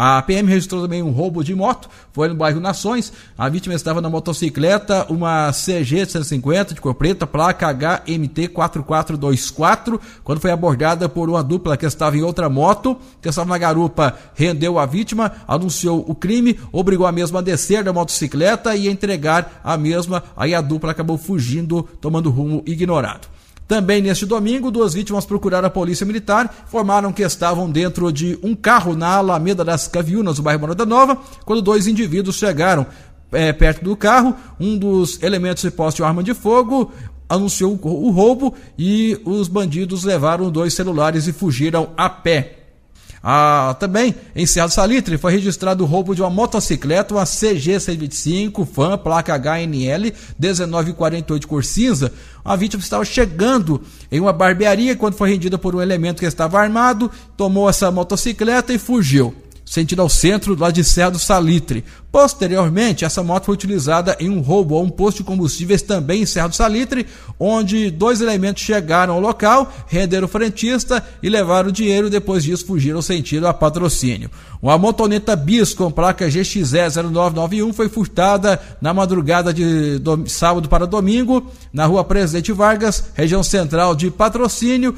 A PM registrou também um roubo de moto, foi no bairro Nações. A vítima estava na motocicleta, uma CG 150 de cor preta, placa HMT 4424, quando foi abordada por uma dupla que estava em outra moto, que estava na garupa, rendeu a vítima, anunciou o crime, obrigou a mesma a descer da motocicleta e entregar a mesma. Aí a dupla acabou fugindo, tomando rumo ignorado. Também neste domingo, duas vítimas procuraram a polícia militar, formaram que estavam dentro de um carro na Alameda das Caviunas, no bairro Morada Nova, quando dois indivíduos chegaram é, perto do carro, um dos elementos de posse de arma de fogo anunciou o roubo e os bandidos levaram dois celulares e fugiram a pé. Ah, também, em Serra do Salitre, foi registrado o roubo de uma motocicleta, uma CG 125, FAM placa HNL 1948 cor cinza. A vítima estava chegando em uma barbearia quando foi rendida por um elemento que estava armado, tomou essa motocicleta e fugiu sentido ao centro, lá de Serra do Salitre. Posteriormente, essa moto foi utilizada em um roubo a um posto de combustíveis também em Serra do Salitre, onde dois elementos chegaram ao local, renderam o frentista e levaram o dinheiro. Depois disso, fugiram sentido a patrocínio. Uma motoneta bis com placa GXE0991 foi furtada na madrugada de sábado para domingo, na rua Presidente Vargas, região central de patrocínio.